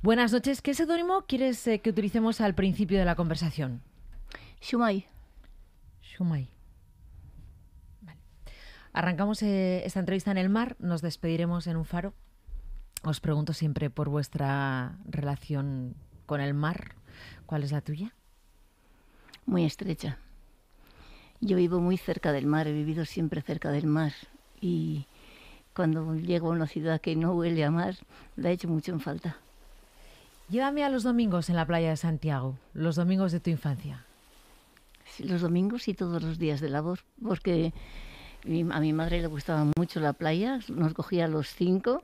Buenas noches. ¿Qué seudónimo quieres eh, que utilicemos al principio de la conversación? Shumai. Shumai. Arrancamos eh, esta entrevista en el mar, nos despediremos en un faro. Os pregunto siempre por vuestra relación con el mar. ¿Cuál es la tuya? Muy estrecha. Yo vivo muy cerca del mar, he vivido siempre cerca del mar y cuando llego a una ciudad que no huele a mar, la he hecho mucho en falta. Llévame a los domingos en la playa de Santiago, los domingos de tu infancia. Los domingos y todos los días de labor, porque a mi madre le gustaba mucho la playa, nos cogía a los cinco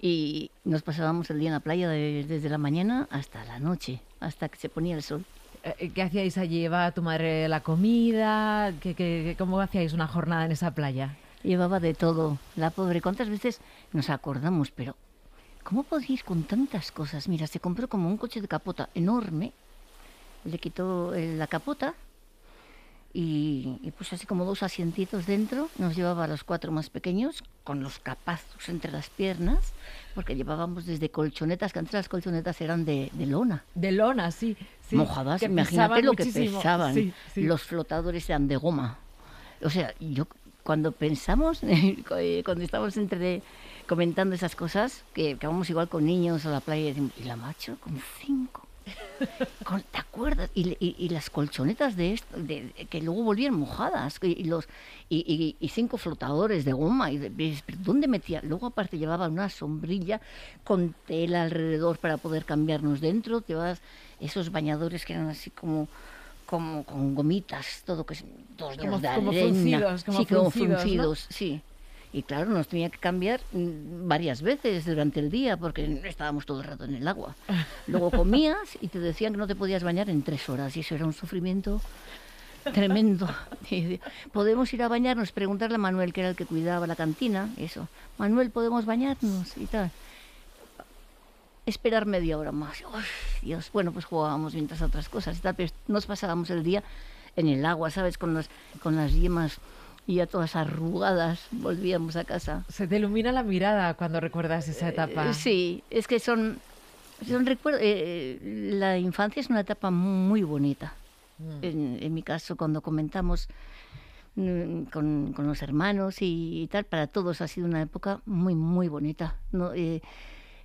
y nos pasábamos el día en la playa desde la mañana hasta la noche, hasta que se ponía el sol. Eh, eh, ¿Qué hacíais allí? ¿Llevaba tu madre la comida? cómo hacíais una jornada en esa playa? Llevaba de todo. La pobre, ¿cuántas veces nos acordamos? Pero ¿Cómo podéis con tantas cosas? Mira, se compró como un coche de capota enorme, le quitó eh, la capota y, puso así como dos asientitos dentro, nos llevaba a los cuatro más pequeños, con los capazos entre las piernas, porque llevábamos desde colchonetas, que antes las colchonetas eran de, lona. De lona, sí. Mojadas, imagínate lo que pesaban. Los flotadores eran de goma. O sea, yo cuando pensamos, eh, cuando estábamos entre comentando esas cosas, que, que, vamos igual con niños a la playa y la macho con cinco. ¿Te acuerdas? Y, las colchonetas de, esto, de, que luego volvían mojadas y, los y, cinco flotadores de goma. Y ¿Dónde metía? Luego aparte llevaba una sombrilla con tela alrededor para poder cambiarnos dentro. vas esos bañadores que eran así como como con gomitas, todo que dos de arena. Como como sí, sí. Y claro, nos tenía que cambiar mm, varias veces durante el día porque estábamos todo el rato en el agua. Luego comías y te decían que no te podías bañar en tres horas y eso era un sufrimiento tremendo. podemos ir a bañarnos, preguntarle a Manuel, que era el que cuidaba la cantina, eso. Manuel, ¿podemos bañarnos? Y tal. Esperar media hora más. Dios, bueno, pues jugábamos mientras otras cosas nos pasábamos el día en el agua, ¿sabes? Con, las con las yemas y ya todas arrugadas volvíamos a casa. Se te ilumina la mirada cuando recuerdas esa eh, etapa. sí, es que son, son recuerdos. Eh, eh, la infancia es una etapa muy bonita. Mm. En, mi caso, cuando comentamos mm, con, con, los hermanos y, tal, para todos ha sido una época muy, muy bonita.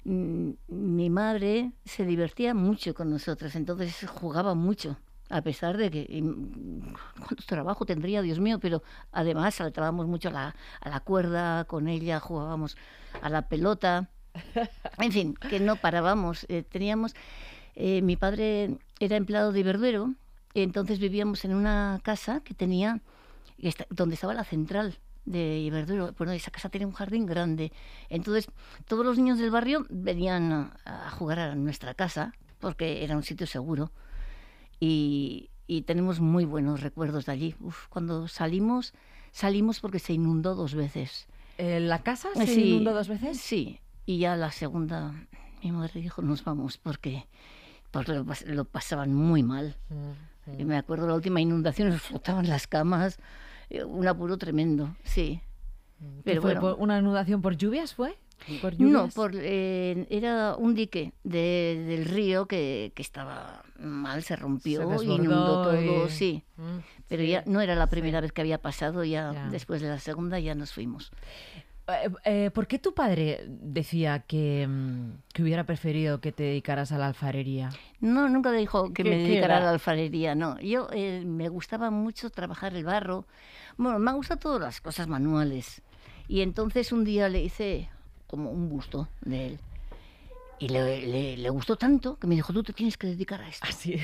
Mm, mi madre se divertía mucho con nosotros, entonces jugaba mucho a pesar de que mm, cuánto trabajo tendría, Dios mío, pero además saltábamos mucho a la, cuerda, con ella jugábamos a la pelota, en fin, que no parábamos. Eh, teníamos, eh, mi padre era empleado de Iberduero, entonces vivíamos en una casa que tenía, donde estaba la central de Iberduero, Bueno, esa casa tenía un jardín grande. Entonces, todos los niños del barrio venían a jugar a nuestra casa, porque era un sitio seguro y, tenemos muy buenos recuerdos de allí. cuando salimos, salimos porque se inundó dos veces. ¿La casa se inundó dos veces? Sí, y ya la segunda, mi madre dijo, nos vamos porque, lo, pasaban muy mal. Mm, y mm. me acuerdo la última inundación, nos flotaban las camas, eh, un apuro tremendo, sí. Mm, Pero fue ¿Una inundación por lluvias fue? no, por, eh, era un dique del río que, estaba mal, se rompió, y inundó todo, sí. Mm, Pero ya no era la primera vez que había pasado, ya, después de la segunda ya nos fuimos. Eh, eh, ¿Por qué tu padre decía que, mm, que, hubiera preferido que te dedicaras a la alfarería? No, nunca dijo que me dedicara a la alfarería, no. Yo me gustaba mucho trabajar el barro. Bueno, me gustan todas las cosas manuales. Y entonces un día le hice como un busto de él. Y le, le, gustó tanto que me dijo, tú te tienes que dedicar a esto. Así.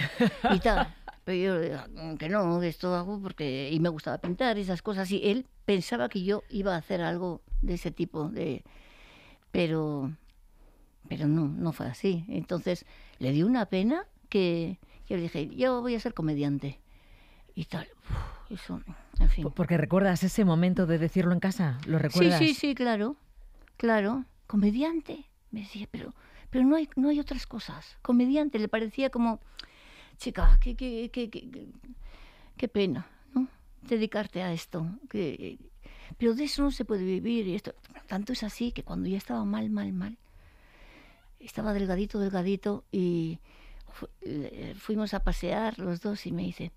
Ah, y tal. Pero yo mm, que no, esto hago porque... Y me gustaba pintar y esas cosas. Y él pensaba que yo iba a hacer algo de ese tipo de... Pero... Pero no, no fue así. Entonces le dio una pena que yo le dije, yo voy a ser comediante. Y tal. eso, en fin. Porque recuerdas ese momento de decirlo en casa, ¿lo recuerdas? Sí, sí, sí, claro. Claro, comediante. Me decía, pero, pero no, hay, no hay otras cosas. Comediante, le parecía como, chica, qué, qué, qué pena, ¿no? Dedicarte a esto. Que, pero de eso no se puede vivir. Y esto, tanto es así que cuando ya estaba mal, mal, mal, estaba delgadito, delgadito y fuimos a pasear los dos y me dice,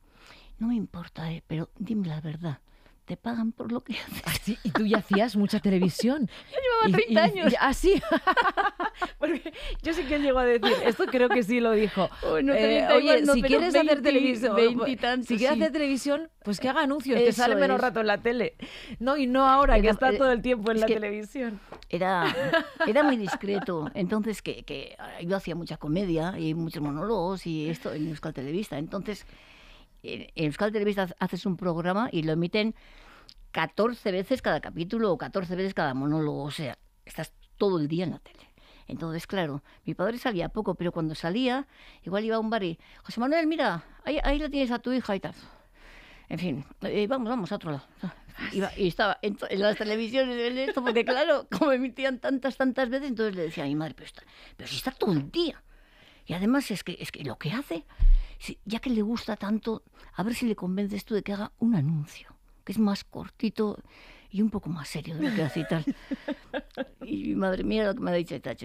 no me importa, eh, pero dime la verdad. Te pagan por lo que haces. Ah, y tú ya hacías mucha televisión. años. así. yo sé que llegó a decir, esto creo que sí lo dijo. Eh, oye, pues, si quieres hacer televisión, si quieres hacer televisión, pues que haga anuncios, que sale menos rato en la tele. No, y no ahora, que está todo el tiempo en la televisión. Era, era muy discreto. Entonces, que, ah, yo hacía mucha comedia y muchos monólogos y esto en Euskal Televista. Entonces, en Euskal Televista haces un programa y lo emiten 14 veces cada capítulo o 14 veces cada monólogo. O sea, estás todo el día en la tele. Entonces, claro, mi padre salía poco, pero cuando salía, igual iba a un bar y, José Manuel, mira, ahí, ahí la tienes a tu hija y tal. En fin, eh, vamos, vamos a otro lado. y estaba en, las televisiones en esto, porque claro, como emitían tantas, tantas veces, entonces le decía a mi madre, pero, está, pero si está todo el día. Y además es que, es que lo que hace, ya que le gusta tanto, a ver si le convences tú de que haga un anuncio que es más cortito y un poco más serio de lo que hace y tal. y madre mía lo que me ha dicho tal.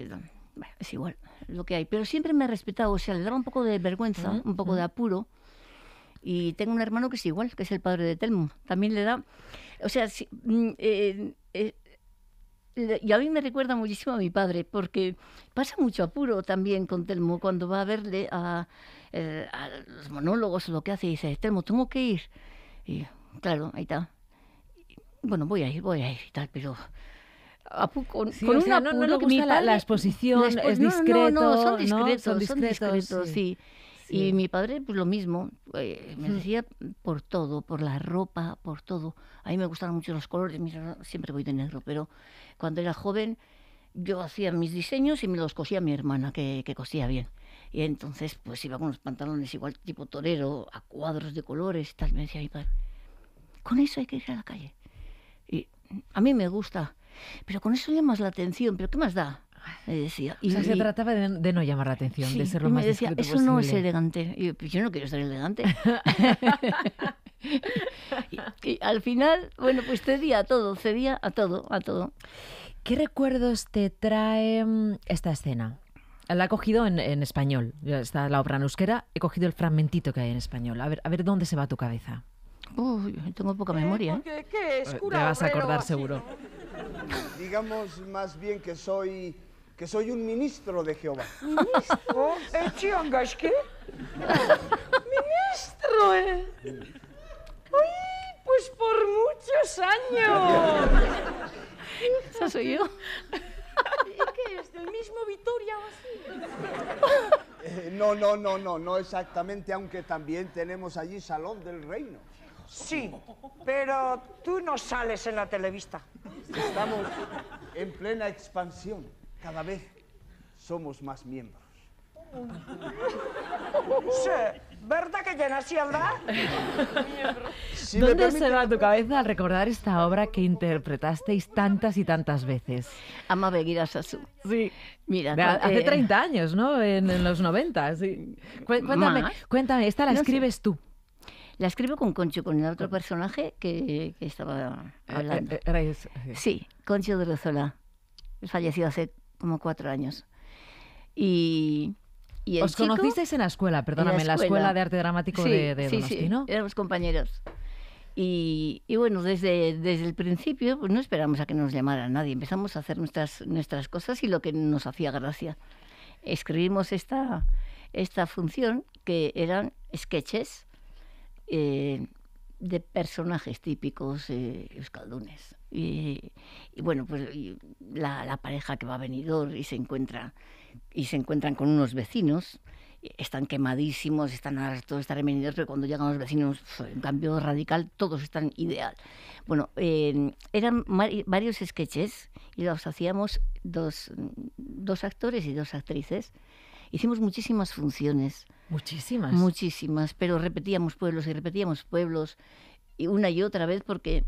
Bueno, es igual lo que hay. Pero siempre me ha respetado, o sea, le daba un poco de vergüenza, un poco de apuro. Y tengo un hermano que es igual, que es el padre de Telmo. También le da... O sea, mm, eh, eh, y a mí me recuerda muchísimo a mi padre, porque pasa mucho apuro también con Telmo cuando va a verle a, eh, a los monólogos, lo que hace, y dice, Telmo, tengo que ir. Y Claro, ahí está. Bueno, voy a ir, voy a ir y tal, pero con, una no, mi la, exposición, es discreto. No, no, son discretos, son discretos, sí. Y mi padre, pues lo mismo, eh, me decía por todo, por la ropa, por todo. A mí me gustaron mucho los colores, siempre voy de negro, pero cuando era joven yo hacía mis diseños y me los cosía mi hermana, que, cosía bien. Y entonces, pues iba con los pantalones igual tipo torero, a cuadros de colores, y tal, me decía mi padre con eso hay que ir a la calle. Y mm, a mí me gusta, pero con eso llamas la atención, pero ¿qué más da? Me decía. o se trataba de, no llamar la atención, de ser lo más me decía, eso no es elegante. yo, no quiero ser elegante. y, al final, bueno, pues cedía a todo, cedía a todo, a todo. ¿Qué recuerdos te trae mm, esta escena? La he cogido en, en español, está la obra en euskera, he cogido el fragmentito que hay en español. A ver, a ver dónde se va tu cabeza. Uy, tengo poca memoria. ¿eh? ¿Qué, es? Te vas a acordar seguro. Digamos más bien que soy que soy un ministro de Jehová. ¿Ministro? ¿eh? qué? ¡Ministro, eh! pues por muchos años! ¿Eso soy yo? qué es? ¿Del mismo Vitoria o así? no, no, no, no, no exactamente, aunque también tenemos allí Salón del Reino. Sí, pero tú no sales en la televista. Estamos en plena expansión. Cada vez somos más miembros. Sí, ¿verdad que llena ciudad? Si ¿Dónde se va tu cabeza al recordar esta obra que interpretasteis tantas y tantas veces? Ama Begira Sí. Mira, hace 30 eh, años, ¿no? En, los 90, Cuéntame, cuéntame, esta la escribes tú. La escribo con Concho, con el otro personaje que, estaba eh, eh, hablando. Eh, sí, Concho de Rosola. fallecido hace como cuatro años. Y ¿Os conocisteis en la escuela, perdóname, en la escuela, de arte dramático de, de sí, sí. ¿no? éramos compañeros. Y, bueno, desde, desde el principio pues, no esperamos a que nos llamara nadie, empezamos a hacer nuestras, nuestras cosas y lo que nos hacía gracia. Escribimos esta, esta función que eran sketches eh, de personajes típicos eh, euskaldunes. Y, bueno, pues la, pareja que va a venidor y se encuentra y se encuentran con unos vecinos están quemadísimos, están hartos, están remenidos, pero cuando llegan los vecinos, un cambio radical, todos están ideal. Bueno, eh, eran varios sketches y los hacíamos dos, dos actores y dos actrices Hicimos muchísimas funciones. Muchísimas. Muchísimas, pero repetíamos pueblos y repetíamos pueblos y una y otra vez porque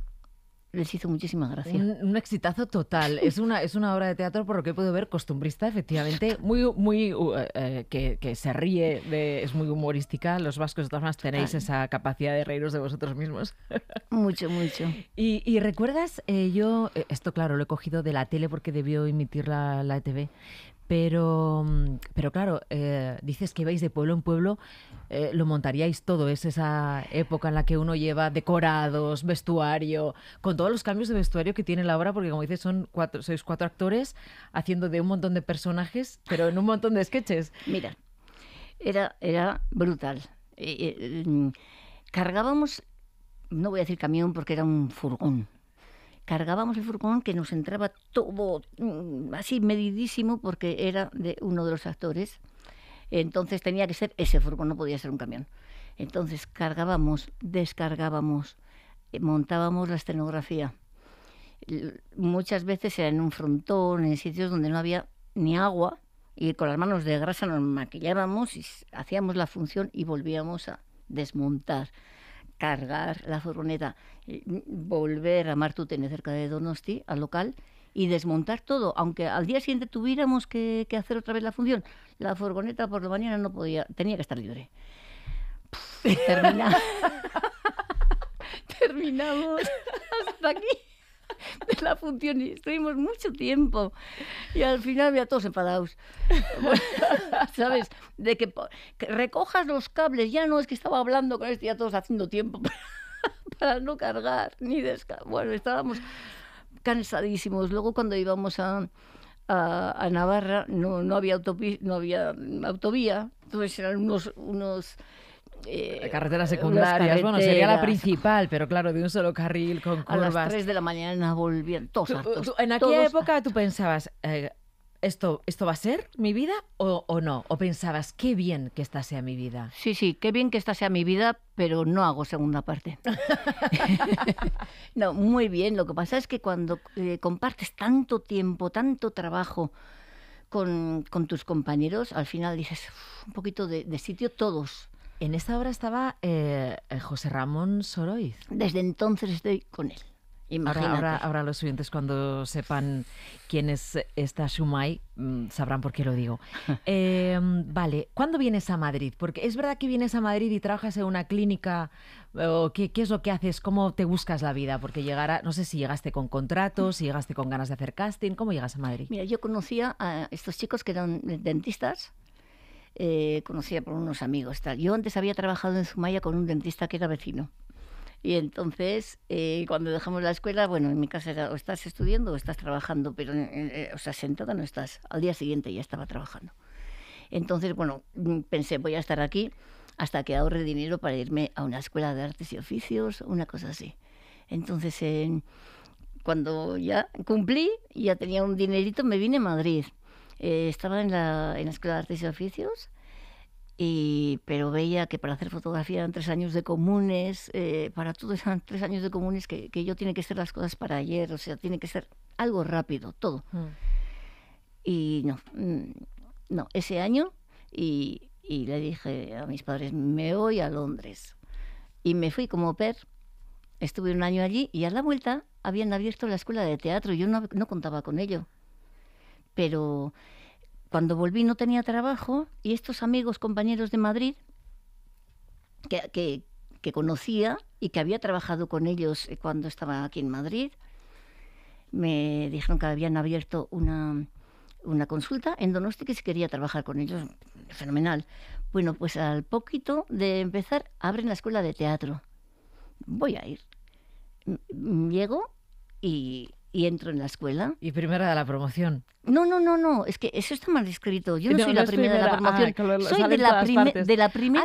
les hizo muchísima gracia. Un, exitazo total. Es una, es una obra de teatro, por lo que puedo ver, costumbrista, efectivamente. Muy, muy eh, que, se ríe, es muy humorística. Los vascos, de todas formas, tenéis esa capacidad de reíros de vosotros mismos. Mucho, mucho. Y, recuerdas, eh, yo, eh, esto claro, lo he cogido de la tele porque debió emitir la e TV... Pero, mm, pero claro, eh, dices que vais de pueblo en pueblo, eh, lo montaríais todo. Es esa época en la que uno lleva decorados, vestuario, con todos los cambios de vestuario que tiene la obra, porque como dices, son cuatro, sois cuatro actores haciendo de un montón de personajes, pero en un montón de sketches. Mira, era, era brutal. Eh, mm, cargábamos, no voy a decir camión porque era un furgón, cargábamos el furgón que nos entraba todo mm, así medidísimo porque era de uno de los actores. Entonces tenía que ser ese furgón, no podía ser un camión. Entonces cargábamos, descargábamos, eh, montábamos la escenografía. Muchas veces era en un frontón, en sitios donde no había ni agua y con las manos de grasa nos maquillábamos y hacíamos la función y volvíamos a desmontar cargar la furgoneta, volver a Martutene, cerca de Donosti, al local, y desmontar todo. Aunque al día siguiente tuviéramos que, hacer otra vez la función, la furgoneta por la mañana no podía, tenía que estar libre. Terminamos hasta aquí. de la función y estuvimos mucho tiempo. Y al final había todos separados ¿Sabes? De que, recojas los cables, ya no es que estaba hablando con este, ya todos haciendo tiempo para, no cargar ni descargar. Bueno, estábamos cansadísimos. Luego cuando íbamos a, a, a Navarra no, no había no había autovía, entonces eran unos, unos eh, carreteras secundarias, bueno, sería la principal, pero claro, de un solo carril con curvas. A las 3 de la mañana volvían todos En aquella época tú pensabas, eh, ¿esto, ¿esto va a ser mi vida o, no? ¿O pensabas, qué bien que esta sea mi vida? Sí, sí, qué bien que esta sea mi vida, pero no hago segunda parte. no, muy bien. Lo que pasa es que cuando eh, compartes tanto tiempo, tanto trabajo con, tus compañeros, al final dices, un poquito de sitio todos en esta obra estaba eh, eh, José Ramón Soroiz. Desde entonces estoy con él. Ahora, ahora, los oyentes cuando sepan quién es esta Shumai mm, sabrán por qué lo digo. Em, vale, ¿cuándo vienes a Madrid? Porque es verdad que vienes a Madrid y trabajas en una clínica. Eh, qué, es lo que haces? ¿Cómo te buscas la vida? Porque llegará, no sé si llegaste con contratos, si llegaste con ganas de hacer casting, ¿cómo llegas a Madrid? Mira, yo conocía a estos chicos que eran dentistas eh, conocía por unos amigos. Tal. Yo antes había trabajado en Zumaya con un dentista que era vecino. Y entonces, eh, cuando dejamos la escuela, bueno, en mi casa era o estás estudiando o estás trabajando, pero, eh, o sea, sentada no estás. Al día siguiente ya estaba trabajando. Entonces, bueno, mm, pensé, voy a estar aquí hasta que ahorre dinero para irme a una escuela de artes y oficios, una cosa así. Entonces, cuando ya cumplí, ya tenía un dinerito, me vine a Madrid. Eh, estaba en la, Escuela de Artes y Oficios, y, pero veía que para hacer fotografía eran tres años de comunes, eh, para todos eran tres años de comunes, que, yo tiene que hacer las cosas para ayer, o sea, tiene que ser algo rápido, todo. Mm. Y no, mm, no, ese año, y, le dije a mis padres, me voy a Londres. Y me fui como per, estuve un año allí, y a la vuelta habían abierto la escuela de teatro, yo no contaba con ello. Pero cuando volví no tenía trabajo y estos amigos, compañeros de Madrid, que, conocía y que había trabajado con ellos eh, cuando estaba aquí en Madrid, me dijeron que habían abierto una, consulta en Donosti que se quería trabajar con ellos. Fenomenal. Bueno, pues al poquito de empezar, abren la escuela de teatro. Voy a ir. Mm, llego y y entro en la escuela. ¿Y primera de la promoción? No, no, no, no, es que eso está mal escrito. Yo no, soy la primera, de la promoción, ah, soy de la, primera ah,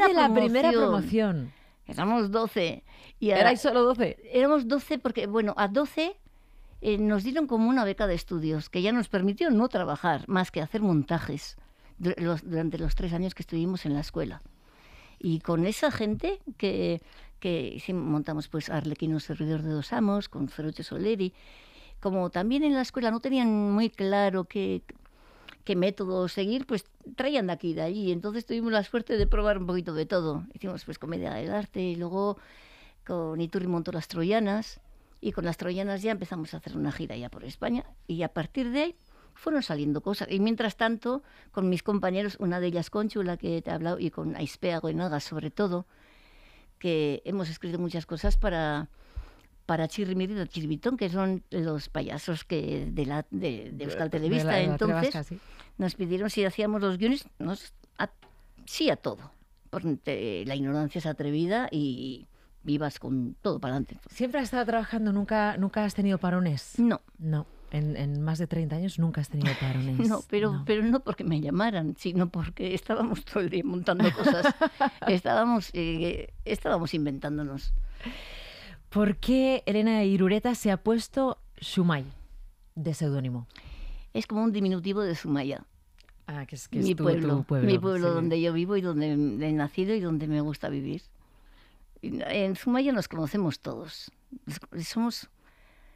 de la primera promoción. Éramos 12. Y ahora, solo 12? Éramos 12 porque, bueno, a 12 eh, nos dieron como una beca de estudios que ya nos permitió no trabajar más que hacer montajes durante los tres años que estuvimos en la escuela. Y con esa gente que, que montamos pues Arlequino Servidor de Dos Amos, con Ferruccio Soleri, como también en la escuela no tenían muy claro qué, método seguir, pues traían de aquí y de allí. Entonces tuvimos la suerte de probar un poquito de todo. Hicimos pues comedia del arte y luego con Iturri montó las troyanas y con las troyanas ya empezamos a hacer una gira ya por España y a partir de ahí fueron saliendo cosas. Y mientras tanto, con mis compañeros, una de ellas Conchu, la que te he hablado, y con Aispea Naga sobre todo, que hemos escrito muchas cosas para para Chirrimir y Chirbitón... que son los payasos que de, la, de, de Euskal Televista. Entonces nos pidieron si hacíamos los guiones, nos, sí a todo, porque eh, la ignorancia es atrevida y vivas con todo para adelante. ¿Siempre has estado trabajando? ¿Nunca, nunca has tenido parones? No. No. En, más de 30 años nunca has tenido parones. No, pero no. pero no porque me llamaran, sino porque estábamos todo el día montando cosas. estábamos, eh, estábamos inventándonos. ¿Por qué Elena Irureta se ha puesto sumay de seudónimo? Es como un diminutivo de Sumaya. Ah, que es, mi tu, pueblo, Mi pueblo donde yo vivo y donde he nacido y donde me gusta vivir. En Sumaya nos conocemos todos. Somos,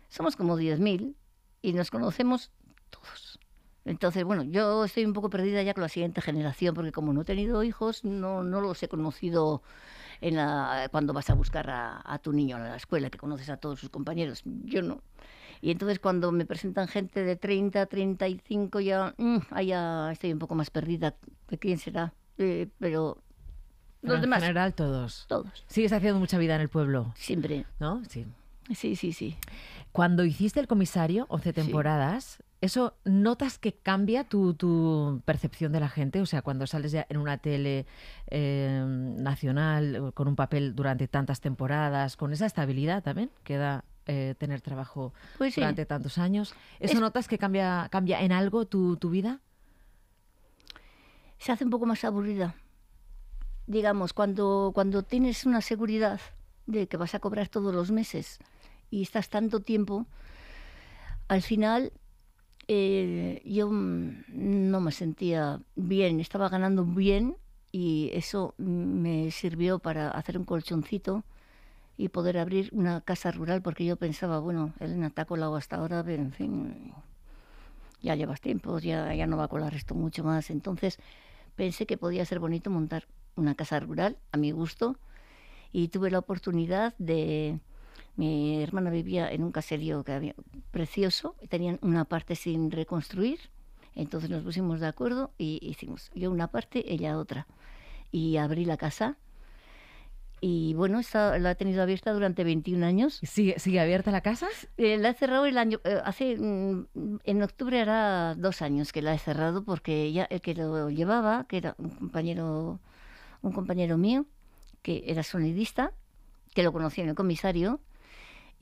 somos como 10.000 y nos conocemos todos. Entonces, bueno, yo estoy un poco perdida ya con la siguiente generación, porque como no he tenido hijos, no, no los he conocido cuando vas a buscar a, tu niño a la escuela, que conoces a todos sus compañeros. Yo no. Y entonces cuando me presentan gente de 30, 35, mm, ya, estoy un poco más perdida. ¿De quién será? Eh, pero los demás. En general, todos. Todos. ¿Sigues haciendo mucha vida en el pueblo? Siempre. ¿No? Sí. Sí, sí, sí. Cuando hiciste el comisario, 11 temporadas, ¿Eso notas que cambia tu, percepción de la gente? O sea, cuando sales ya en una tele eh, nacional con un papel durante tantas temporadas, con esa estabilidad también que da eh, tener trabajo pues durante tantos años, ¿eso notas que cambia, cambia en algo tu, vida? Se hace un poco más aburrida. Digamos, cuando, cuando tienes una seguridad de que vas a cobrar todos los meses y estás tanto tiempo, al final eh, yo mm, no me sentía bien, estaba ganando bien y eso me sirvió para hacer un colchoncito y poder abrir una casa rural porque yo pensaba, bueno, él no está colado hasta ahora, pero en fin, ya llevas tiempo, ya, ya no va a colar esto mucho más. Entonces pensé que podía ser bonito montar una casa rural a mi gusto y tuve la oportunidad de, mi hermana vivía en un caserío que había, precioso, tenían una parte sin reconstruir, entonces nos pusimos de acuerdo y hicimos yo una parte, ella otra. Y abrí la casa. Y bueno, está, la ha tenido abierta durante 21 años. ¿Sigue, sigue abierta la casa? Eh, la he cerrado el año, eh, hace, mm, en octubre era dos años que la he cerrado porque el que lo llevaba, que era un compañero, un compañero mío, que era sonidista, que lo conocía en el comisario,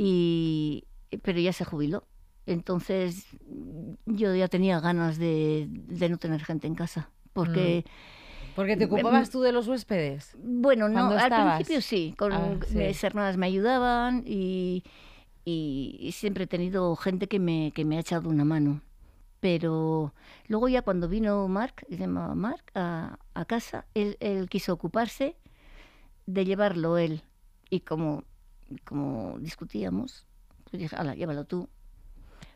y, pero ya se jubiló. Entonces yo ya tenía ganas de, de no tener gente en casa, porque... Mm. Porque te em, ocupabas em, tú de los huéspedes. Bueno, no, al principio sí, con ah, mis hermanas me ayudaban y, y, siempre he tenido gente que me, que me ha echado una mano. Pero luego ya cuando vino Mark, se llamaba Mark, a, a casa, él, él quiso ocuparse de llevarlo él. Y como como discutíamos, pues dije, ala, llévalo tú.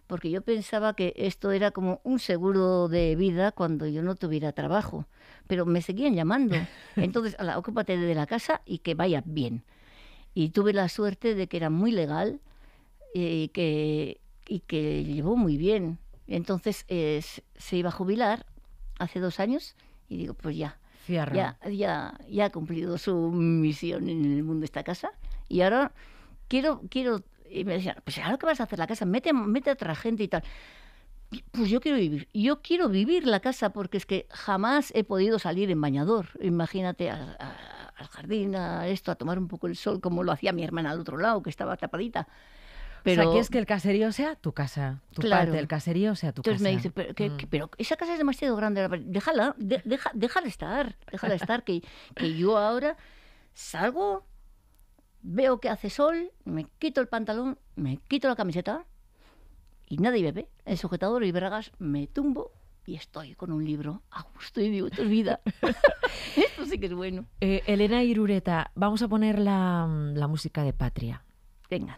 Porque yo pensaba que esto era como un seguro de vida cuando yo no tuviera trabajo. Pero me seguían llamando. Entonces, ala, ocúpate de la casa y que vaya bien. Y tuve la suerte de que era muy legal eh, y que, y que llevó muy bien. Entonces eh, se iba a jubilar hace dos años y digo, pues ya, ya, ya, ya ha cumplido su misión en el mundo esta casa y ahora quiero, quiero, y me decían, pues ahora que vas a hacer la casa, mete, mete a otra gente y tal. Pues yo quiero vivir, yo quiero vivir la casa porque es que jamás he podido salir en bañador. Imagínate al jardín, a esto, a tomar un poco el sol, como lo hacía mi hermana al otro lado, que estaba tapadita. Pero... aquí es que el caserío sea tu casa, tu claro. parte del caserío sea tu casa. Entonces me dice, mm. pero, esa casa es demasiado grande, déjala, deja, déjala estar, déjala estar, que, que yo ahora salgo veo que hace sol, me quito el pantalón, me quito la camiseta y nadie bebe. El sujetador y bragas me tumbo y estoy con un libro a gusto y vivo tu vida. esto sí que es bueno. Eh, Elena Irureta, vamos a poner la, la música de Patria. Venga.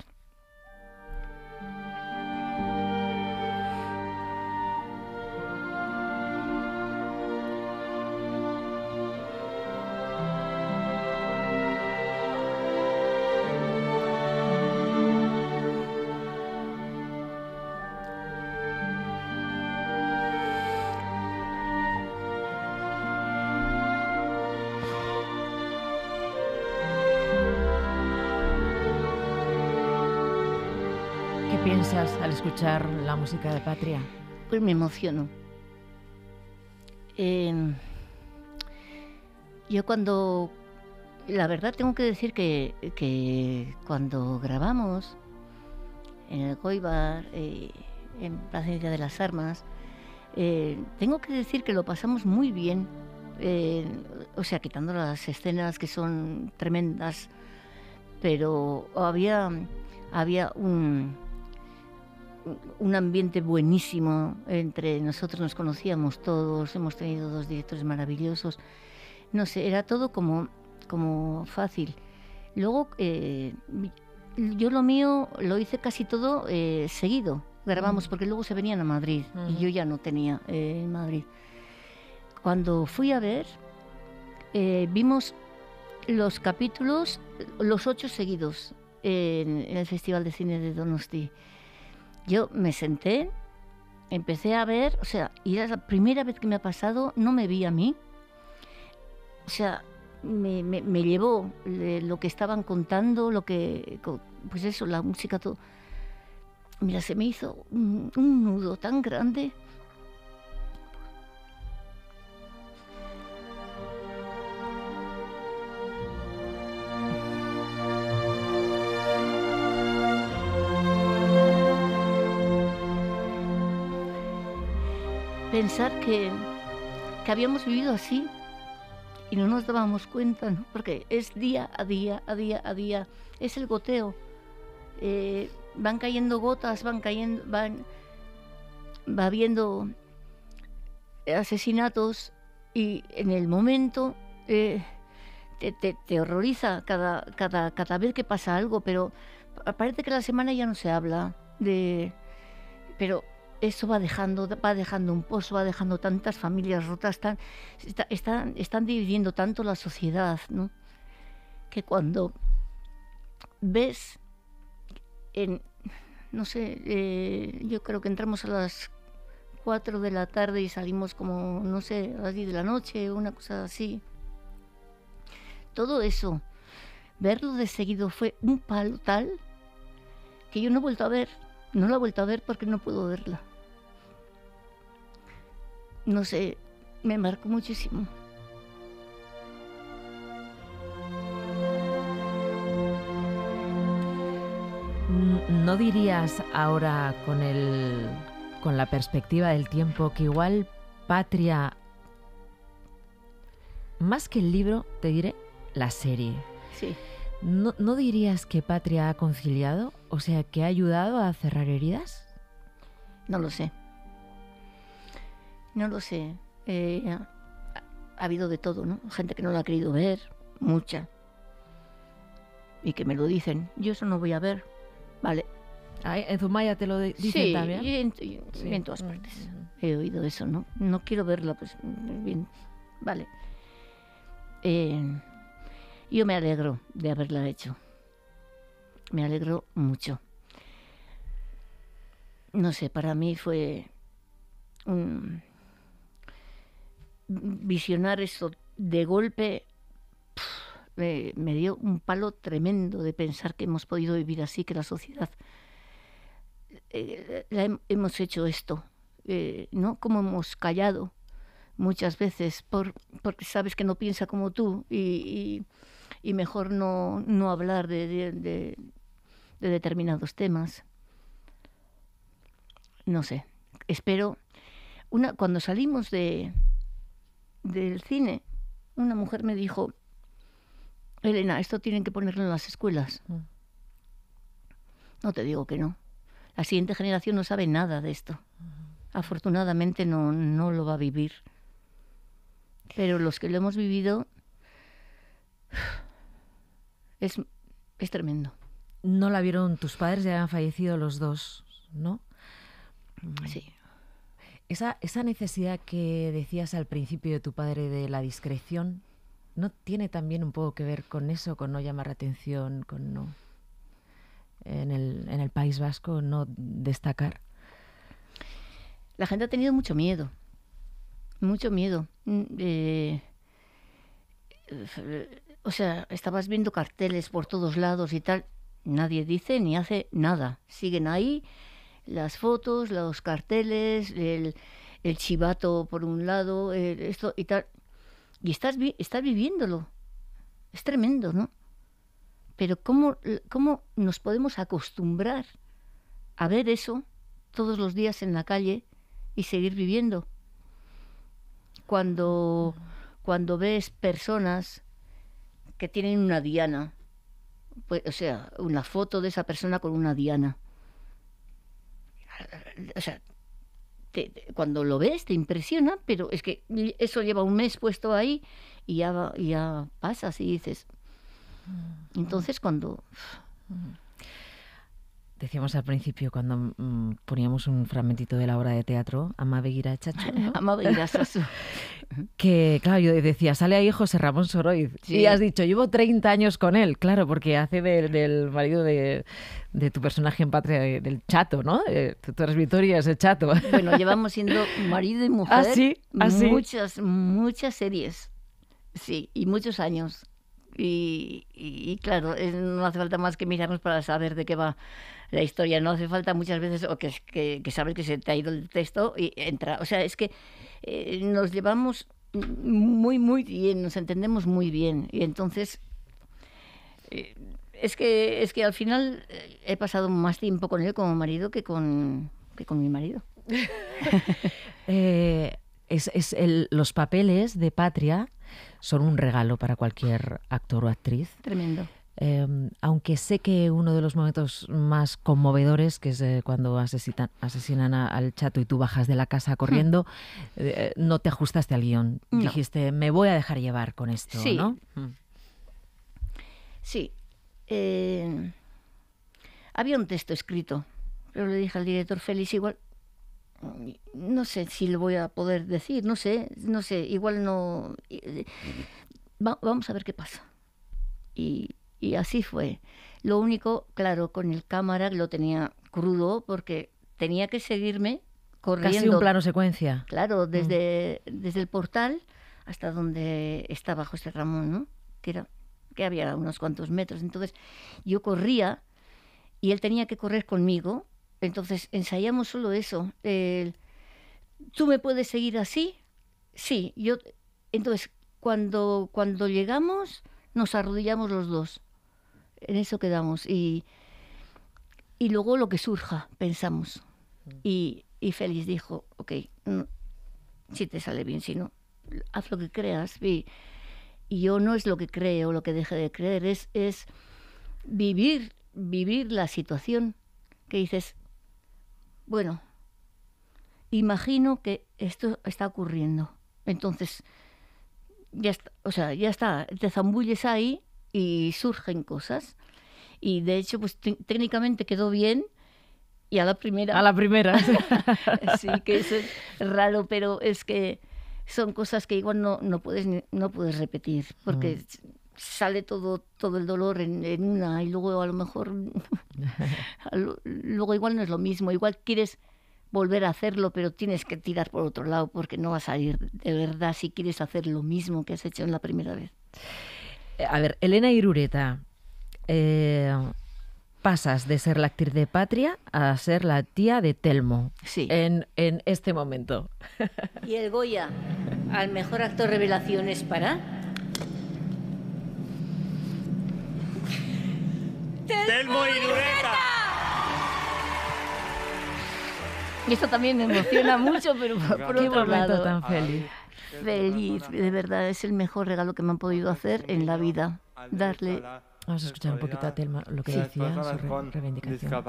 escuchar la música de Patria? Pues me emociono. Em, yo cuando, la verdad tengo que decir que, cuando grabamos en el Goibar, eh, en Plaza de las Armas, eh, tengo que decir que lo pasamos muy bien, eh, o sea, quitando las escenas que son tremendas, pero había, había un, un ambiente buenísimo entre nosotros, nos conocíamos todos, hemos tenido dos directores maravillosos. No sé, era todo como, como fácil. Luego, eh, yo lo mío lo hice casi todo eh, seguido, grabamos, porque luego se venían a Madrid y yo ya no tenía eh, en Madrid. Cuando fui a ver, vimos los capítulos, los ocho seguidos en el Festival de Cine de Donosti yo me senté, empecé a ver, o sea, y era la primera vez que me ha pasado, no me vi a mí. O sea, me, llevó lo que estaban contando, lo que, pues eso, la música, todo. Mira, se me hizo un nudo tan grande pensar que, habíamos vivido así y no nos dábamos cuenta, porque es día a día, a día a día, es el goteo. Eh, van cayendo gotas, van cayendo, van, va habiendo asesinatos y en el momento eh, te, horroriza cada, cada, cada vez que pasa algo, pero parece que la semana ya no se habla de... Pero eso va dejando, va dejando un pozo, va dejando tantas familias rotas, están, dividiendo tanto la sociedad, ¿no? Que cuando ves en, no sé, eh, yo creo que entramos a las 4 de la tarde y salimos como, no sé, a las de la noche, una cosa así. Todo eso, verlo de seguido fue un palo tal que yo no he vuelto a ver no la he vuelto a ver porque no puedo verla. No sé, me marcó muchísimo. ¿No dirías ahora con el con la perspectiva del tiempo que igual Patria más que el libro, te diré, la serie. Sí. ¿No, dirías que Patria ha conciliado? O sea, que ha ayudado a cerrar heridas? No lo sé. No lo sé. Eh, ha, habido de todo, ¿no? Gente que no lo ha querido ver, mucha. Y que me lo dicen. Yo eso no voy a ver. Vale. en Zumaya te lo dicen también. en, sí. en todas mm, partes. Mm, mm. He oído eso, ¿no? No quiero verla, pues bien. Vale. Eh, yo me alegro de haberla hecho. Me alegro mucho. No sé, para mí fue visionar esto de golpe. me, dio un palo tremendo de pensar que hemos podido vivir así, que la sociedad eh, hemos hecho esto, eh, ¿no? Como hemos callado muchas veces por, porque sabes que no piensa como tú y y mejor no, hablar de, determinados temas. No sé, espero. Una, cuando salimos de, del cine, una mujer me dijo, Elena, esto tienen que ponerlo en las escuelas. Mm. No te digo que no. La siguiente generación no sabe nada de esto. Afortunadamente no, no lo va a vivir. Pero los que lo hemos vivido, es, tremendo. No la vieron tus padres, ya han fallecido los dos, ¿no? Mm. Sí. Esa, esa necesidad que decías al principio de tu padre de la discreción, ¿no tiene también un poco que ver con eso, con no llamar la atención, con no... En el, en el País Vasco, no destacar? La gente ha tenido mucho miedo, mucho miedo. Mm, eh, o sea, estabas viendo carteles por todos lados y tal. Nadie dice ni hace nada. Siguen ahí las fotos, los carteles, el, chivato por un lado, esto y tal. Y estás, viviéndolo. Es tremendo, ¿no? Pero ¿cómo, ¿cómo nos podemos acostumbrar a ver eso todos los días en la calle y seguir viviendo? Cuando, cuando ves personas que tienen una diana. Pues, o sea, una foto de esa persona con una diana. O sea, cuando lo ves te impresiona, pero es que eso lleva un mes puesto ahí y ya, ya pasas y dices. Mm. Entonces, cuando. Mm. Decíamos al principio, cuando mm, poníamos un fragmentito de la obra de teatro, Beguira Chacho, ¿no? Sasu. que, claro, yo decía, sale ahí José Ramón Soroiz. Y has dicho, llevo 30 años con él, claro, porque hace del marido de, tu personaje en patria, eh, del chato, ¿no? Eh, tú eres Victoria, ese chato. Bueno, llevamos siendo marido y ah, mujer ah, muchas, muchas series. Sí, y muchos años. Y, claro, eh, no hace falta más que mirarnos para saber de qué va la historia. No hace falta muchas veces o que, que, que sabes que se te ha ido el texto y entra. O sea, es que eh, nos llevamos muy, muy bien, nos entendemos muy bien. Y entonces, eh, es, que, es que al final he pasado más tiempo con él como marido que con, que con mi marido. es, los papeles de patria son un regalo para cualquier actor o actriz. Tremendo. Em, aunque sé que uno de los momentos más conmovedores, que es eh, cuando asesinan, asesinan al chato y tú bajas de la casa hmm. corriendo, eh, no te ajustaste al guión. Dijiste, me voy a dejar llevar con esto, ¿no? Hmm. Sí. Eh, había un texto escrito, pero le dije al director Félix, igual no sé si lo voy a poder decir, no sé, no sé, igual no... Eh, vamos a ver qué pasa. Y, así fue. Lo único, claro, con el cámara lo tenía crudo porque tenía que seguirme corriendo. Casi un plano secuencia. Claro, mm. desde, desde el portal hasta donde estaba José este Ramón, ¿no? Que, que había unos cuantos metros. Entonces yo corría y él tenía que correr conmigo entonces ensayamos solo eso. ¿Tú me puedes seguir así? Sí, yo... Entonces, cuando, cuando llegamos, nos arrodillamos los dos. En eso quedamos. Y, luego lo que surja, pensamos. Mm. Y, y Félix dijo, ok, si te sale bien, si no, haz lo que creas. Y, yo no es lo que creo, lo que deje de creer, es, es vivir, vivir la situación que dices, bueno, imagino que esto está ocurriendo. Entonces, ya está, o sea, ya está, te zambulles ahí y surgen cosas. Y de hecho, pues técnicamente quedó bien y a la primera. A la primera. sí, que es raro, pero es que son cosas que igual no, puedes, no puedes repetir, porque mm. sale todo, todo el dolor en, en, una y luego a lo mejor igual no es lo mismo, igual quieres volver a hacerlo, pero tienes que tirar por otro lado porque no va a salir de verdad si quieres hacer lo mismo que has hecho en la primera vez. Eh, a ver, Elena Irureta, eh, pasas de ser la actriz de Patria a ser la tía de Telmo sí. en, este momento. Y el Goya, al mejor actor revelaciones para... Telmo Irureta. Y esto también me emociona mucho, pero por otro lado. tan feliz. Feliz, de verdad, es el mejor regalo que me han podido hacer en la vida. Darle. Vamos a escuchar un poquito a Telma lo que decía, pues su reivindicación.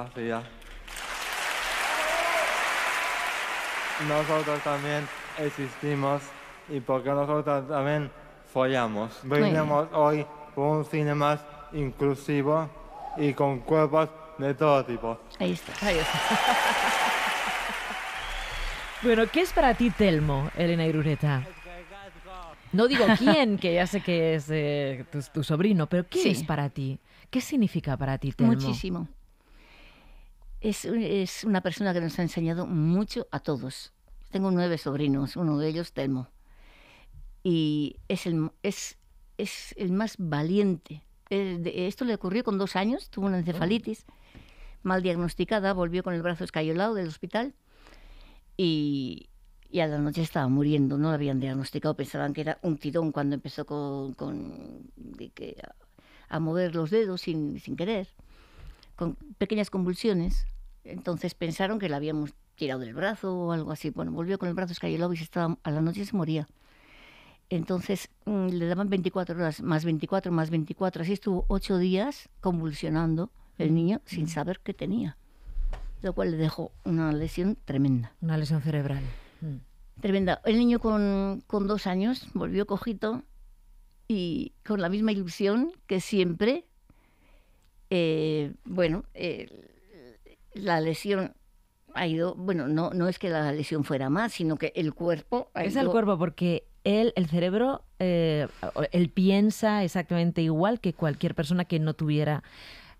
Nosotros también existimos y porque nosotros también follamos. Venimos hoy por un cine más inclusivo y con cuerpos de todo tipo. Ahí está. Ahí está. Bueno, ¿qué es para ti Telmo, Elena Irureta? No digo quién, que ya sé que es eh, tu, sobrino, pero ¿qué es para ti? ¿Qué significa para ti Telmo? Muchísimo. Es, una persona que nos ha enseñado mucho a todos. Tengo nueve sobrinos, uno de ellos Telmo. Y es es el más valiente. Esto le ocurrió con dos años, tuvo una encefalitis oh. mal diagnosticada, volvió con el brazo escayolado del hospital y, a la noche estaba muriendo, no lo habían diagnosticado, pensaban que era un tirón cuando empezó a, mover los dedos sin, querer, con pequeñas convulsiones. Entonces pensaron que la habíamos tirado del brazo o algo así. Bueno, volvió con el brazo escayolado y estaba, a la noche se moría. Entonces mm, le daban 24 horas, más 24, más 24. Así estuvo ocho días convulsionando el niño sin saber qué tenía lo cual le dejó una lesión tremenda. Una lesión cerebral. Mm. Tremenda. El niño con, dos años volvió cojito y con la misma ilusión que siempre. Eh, bueno, la lesión ha ido, bueno, no, no es que la lesión fuera más, sino que el cuerpo... es el cuerpo porque él, el cerebro, eh, él piensa exactamente igual que cualquier persona que no tuviera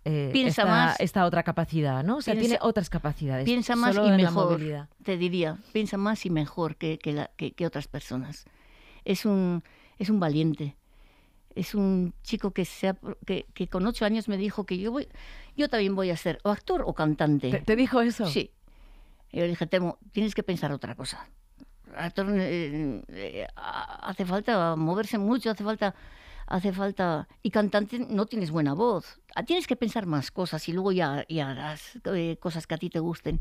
eh, piensa esta, más, esta otra capacidad, ¿no? O sea, tiene otras capacidades. Piensa más y mejor, te diría. Piensa más y mejor que, que, que, otras personas. Es un, es un valiente. Es un chico que, sea, que, que con ocho años me dijo que yo, voy, yo también voy a ser o actor o cantante. ¿Te, dijo eso? Sí. yo le dije, Temo, tienes que pensar otra cosa. Actor, eh, eh, hace falta moverse mucho, hace falta hace falta... Y cantante no tienes buena voz. Ah, tienes que pensar más cosas y luego ya, ya harás eh, cosas que a ti te gusten.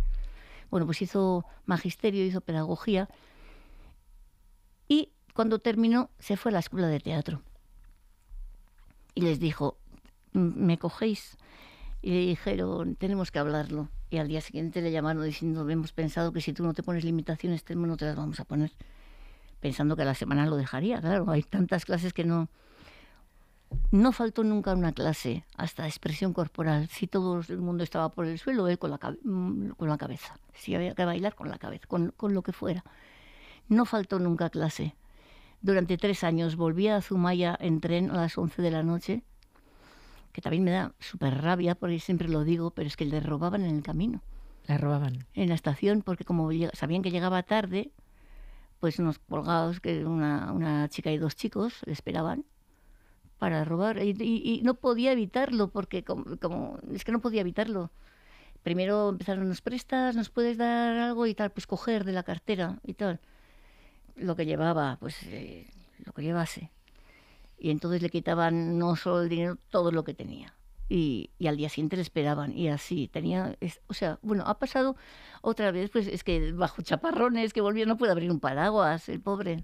Bueno, pues hizo magisterio, hizo pedagogía. Y cuando terminó, se fue a la escuela de teatro. Y les dijo, ¿me cogéis? Y le dijeron, tenemos que hablarlo. Y al día siguiente le llamaron diciendo, hemos pensado que si tú no te pones limitaciones, no te las vamos a poner. Pensando que a la semana lo dejaría, claro. Hay tantas clases que no no faltó nunca una clase, hasta expresión corporal. Si todo el mundo estaba por el suelo, mm, con la, cabeza. Si había que bailar, con la cabeza, con, lo que fuera. No faltó nunca clase. Durante tres años volví a Zumaya en tren a las 11 de la noche, que también me da súper rabia, porque siempre lo digo, pero es que le robaban en el camino. Le robaban. En la estación, porque como sabían que llegaba tarde, pues unos colgados, que una, una chica y dos chicos, le esperaban para robar. Y, no podía evitarlo, porque como, es que no podía evitarlo. Primero empezaron, nos prestas, nos puedes dar algo y tal, pues coger de la cartera y tal. Lo que llevaba, pues eh, lo que llevase. Y entonces le quitaban no solo el dinero, todo lo que tenía. Y, al día siguiente le esperaban y así tenía o sea bueno ha pasado otra vez pues es que bajo chaparrones que volvía no puede abrir un paraguas el pobre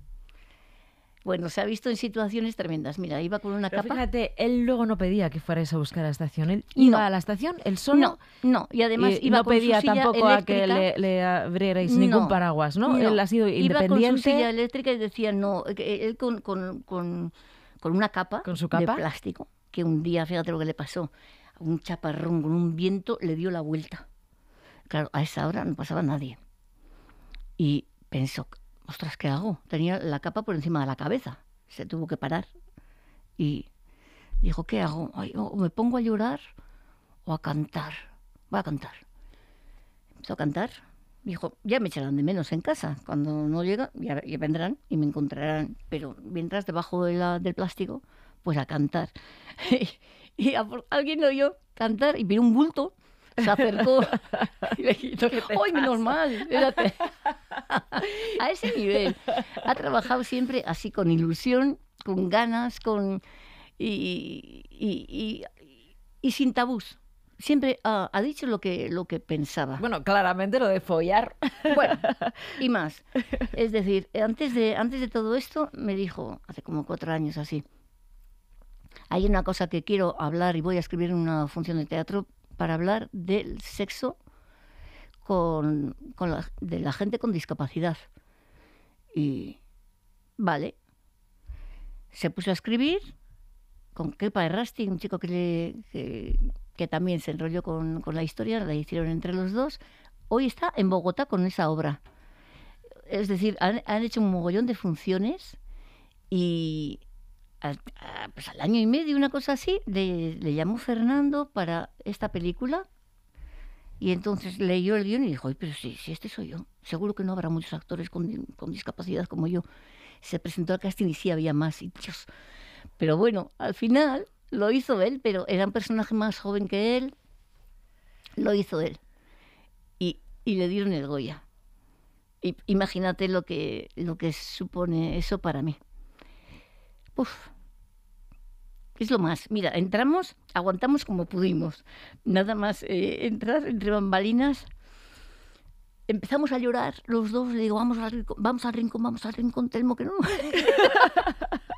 bueno, se ha visto en situaciones tremendas. Mira, iba con una capa. Fíjate, él luego no pedía que fuerais a buscar a la estación. Él iba a la estación, el solo. No, no. Y además iba no pedía tampoco a que le, abrierais ningún paraguas, ¿no? Él ha sido Iba con su silla eléctrica y decía no. Él con, una capa, capa de plástico que un día, fíjate lo que le pasó, un chaparrón con un viento le dio la vuelta. Claro, a esa hora no pasaba nadie. Y pensó, ostras, ¿qué hago? Tenía la capa por encima de la cabeza. Se tuvo que parar. Y dijo, ¿qué hago? o me pongo a llorar o a cantar. Voy a cantar. Empezó a cantar. Dijo, ya me echarán de menos en casa. Cuando no llega, ya, vendrán y me encontrarán. Pero mientras debajo del plástico, pues a cantar. y alguien lo oyó cantar y vio un bulto. Se acercó y le dijo, ¡ay, menos mal! a ese nivel. Ha trabajado siempre así con ilusión, con ganas, con y, y, sin tabús. Siempre ah, ha dicho lo que, lo que pensaba. Bueno, claramente lo de follar. Bueno, y más. Es decir, antes de, antes de todo esto, me dijo, hace como cuatro años así, hay una cosa que quiero hablar y voy a escribir en una función de teatro para hablar del sexo con, de la gente con discapacidad. Y vale, se puso a escribir con Kepa Errasti, un chico que, que, también se enrolló con, la historia, la hicieron entre los dos. Hoy está en Bogotá con esa obra. Es decir, han, hecho un mogollón de funciones y al, pues al año y medio, una cosa así, le llamó Fernando para esta película y entonces leyó el guión y dijo, Ay, pero si, si este soy yo, seguro que no habrá muchos actores con, con discapacidad como yo. Se presentó al casting y sí había más, y Pero bueno, al final lo hizo él, pero era un personaje más joven que él, lo hizo él. Y, y le dieron el Goya. Y, imagínate lo que, lo que supone eso para mí. Uf, es lo más. Mira, entramos, aguantamos como pudimos. Nada más eh, entrar entre bambalinas. Empezamos a llorar los dos, le digo, vamos al rincón, vamos al rincón, vamos al rincón, Telmo, que no.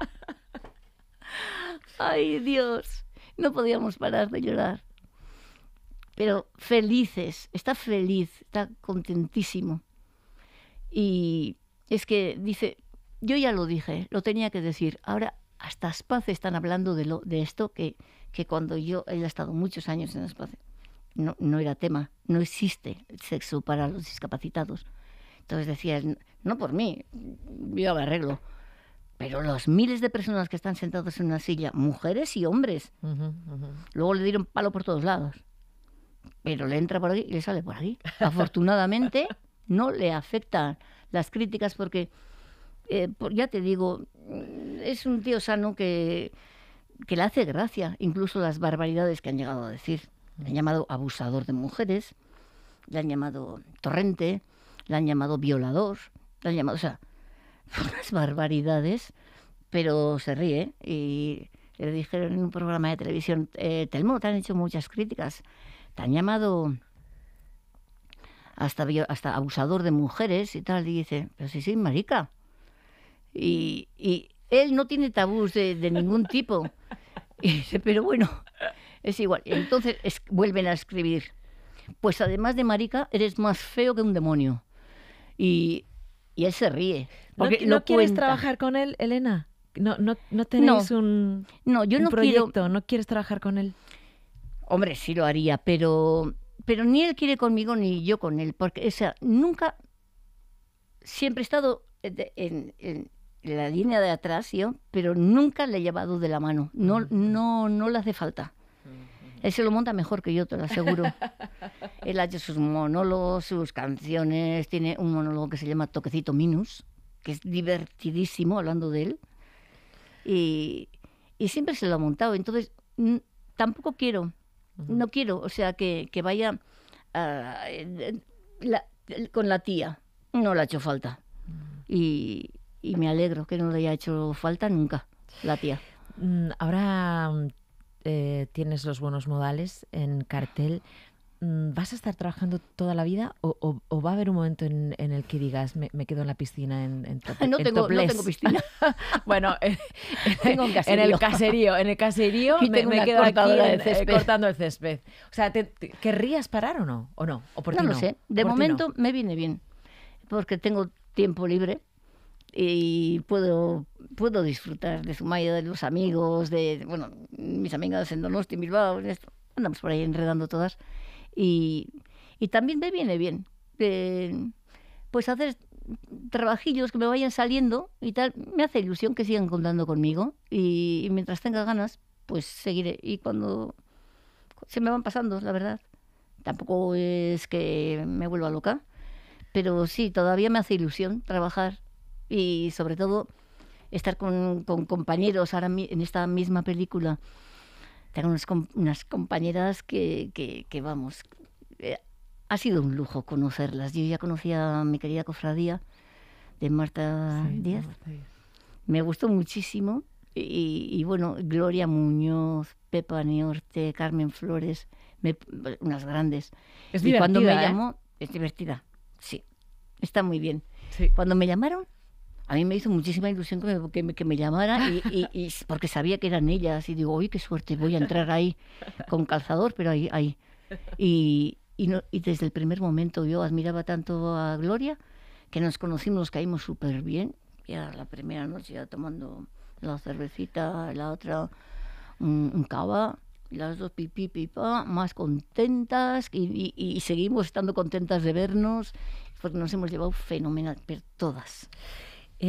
Ay, Dios, no podíamos parar de llorar. Pero felices, está feliz, está contentísimo. Y es que dice, yo ya lo dije, lo tenía que decir, ahora hasta Aspace están hablando de, lo, de esto que, que cuando yo he estado muchos años en Aspace no, no era tema, no existe el sexo para los discapacitados. Entonces decían, no por mí, yo me arreglo. Pero los miles de personas que están sentadas en una silla, mujeres y hombres, luego le dieron palo por todos lados. Pero le entra por aquí y le sale por aquí. Afortunadamente no le afectan las críticas porque eh, ya te digo, es un tío sano que, le hace gracia, incluso las barbaridades que han llegado a decir. Le han llamado abusador de mujeres, le han llamado torrente, le han llamado violador, le han llamado, o sea, unas barbaridades, pero se ríe. Y le dijeron en un programa de televisión, eh, Telmo, te han hecho muchas críticas, te han llamado hasta, hasta abusador de mujeres y tal, y dice, pero sí sí, marica. Y, él no tiene tabús de, de ningún tipo. pero bueno, es igual. Entonces vuelven a escribir. Pues además de marica, eres más feo que un demonio. Y, él se ríe. Porque ¿No, quieres trabajar con él, Elena? ¿No, no, no tenéis un, no, yo no Quiero... ¿No quieres trabajar con él? Hombre, sí lo haría, pero, pero ni él quiere conmigo ni yo con él. Porque, o sea, nunca... Siempre he estado eh, en, la línea de atrás yo, pero nunca le he llevado de la mano. No, no, no le hace falta. Él se lo monta mejor que yo, te lo aseguro. Él ha hecho sus monólogos, sus canciones, tiene un monólogo que se llama Toquecito Minus, que es divertidísimo hablando de él. Y, siempre se lo ha montado. Entonces, tampoco quiero, no quiero, o sea, que, vaya ah, con la tía. No le ha hecho falta. Y y me alegro que no le haya hecho falta nunca la tía. Mm, ahora mm, eh, tienes los buenos modales en cartel. Mm, ¿Vas a estar trabajando toda la vida o, va a haber un momento en, el que digas me, quedo en la piscina en, en no, tengo, piscina. bueno, en, el caserío, en el caserío me, quedo aquí eh, cortando el césped. O sea, ¿te, te, querrías parar o no? ¿O no? ¿O por lo sé. De momento me viene bien porque tengo tiempo libre y puedo, puedo disfrutar de Sumaya, de los amigos, de, bueno, mis amigas en Donosti, en Bilbao, andamos por ahí enredando todas. Y, y también me viene bien, eh, pues hacer trabajillos que me vayan saliendo y tal, me hace ilusión que sigan contando conmigo y, y mientras tenga ganas, pues seguiré. Y cuando se me van pasando, la verdad, tampoco es que me vuelva loca, pero sí, todavía me hace ilusión trabajar y sobre todo estar con, compañeros ahora en esta misma película. Tengo unas, compañeras que, que, vamos, eh, ha sido un lujo conocerlas. Yo ya conocía a mi querida cofradía de Marta Díaz. Me gustó muchísimo. Y, bueno, Gloria Muñoz, Pepa Niorte, Carmen Flores, unas grandes. Es y cuando me ¿eh? llamó, es divertida, sí, está muy bien. Cuando me llamaron, a mí me hizo muchísima ilusión que me, que me, llamara y, y, y, porque sabía que eran ellas y digo, uy, qué suerte, voy a entrar ahí con calzador, pero ahí, ahí. Y, y, no, y desde el primer momento yo admiraba tanto a Gloria que nos conocimos, caímos súper bien. Ya la primera noche ya tomando la cervecita, la otra un, cava, las dos pipí pipa, más contentas y, y, seguimos estando contentas de vernos porque nos hemos llevado fenomenal, pero todas.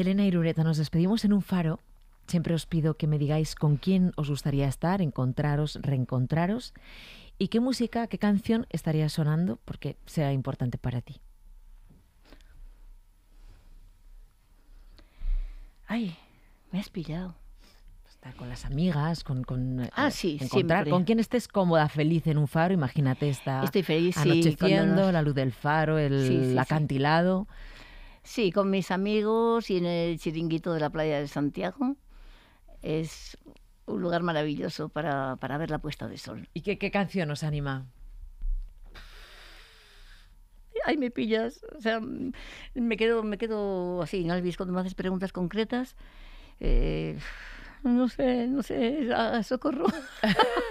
Elena Irureta, nos despedimos en un faro. Siempre os pido que me digáis con quién os gustaría estar, encontraros, reencontraros y qué música, qué canción estaría sonando porque sea importante para ti. Ay, me has pillado. Estar con las amigas, con, con eh, ah, sí, con quien estés cómoda, feliz en un faro. Imagínate esta Estoy feliz, anocheciendo, la luz del faro, el acantilado. Sí, con mis amigos y en el chiringuito de la playa de Santiago. Es un lugar maravilloso para, para ver la puesta de sol. ¿Y qué, qué canción os anima? Ay, me pillas. O sea, me quedo, me quedo así, ¿no? Alvis? cuando me haces preguntas concretas, eh, no sé, no sé, socorro.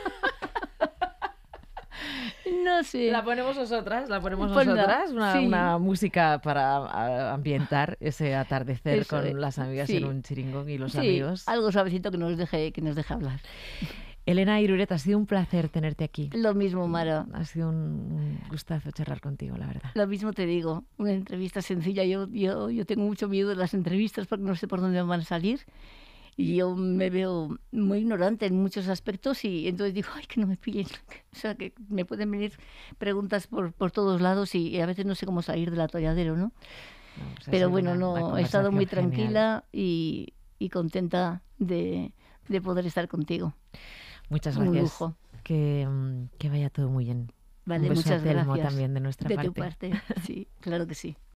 La ponemos nosotras, la ponemos pues Una, música para ambientar ese atardecer con las amigas en un chiringón y los sí, amigos. Algo suavecito que nos deje, que nos deje hablar. Elena Irureta, ha sido un placer tenerte aquí. Lo mismo, Mara. Ha sido un gustazo charlar contigo, la verdad. Lo mismo te digo, una entrevista sencilla. Yo, yo, yo tengo mucho miedo de las entrevistas porque no sé por dónde van a salir y yo me veo muy ignorante en muchos aspectos y entonces digo, ay, que no me pillen. O sea, que me pueden venir preguntas por, todos lados y, a veces no sé cómo salir del atolladero, ¿no? Pues, Pero bueno, no, he estado muy tranquila y, contenta de, poder estar contigo. Muchas gracias. Mm, que, vaya todo muy bien. Vale, muchas gracias. también de nuestra parte. de tu parte, sí, claro que sí.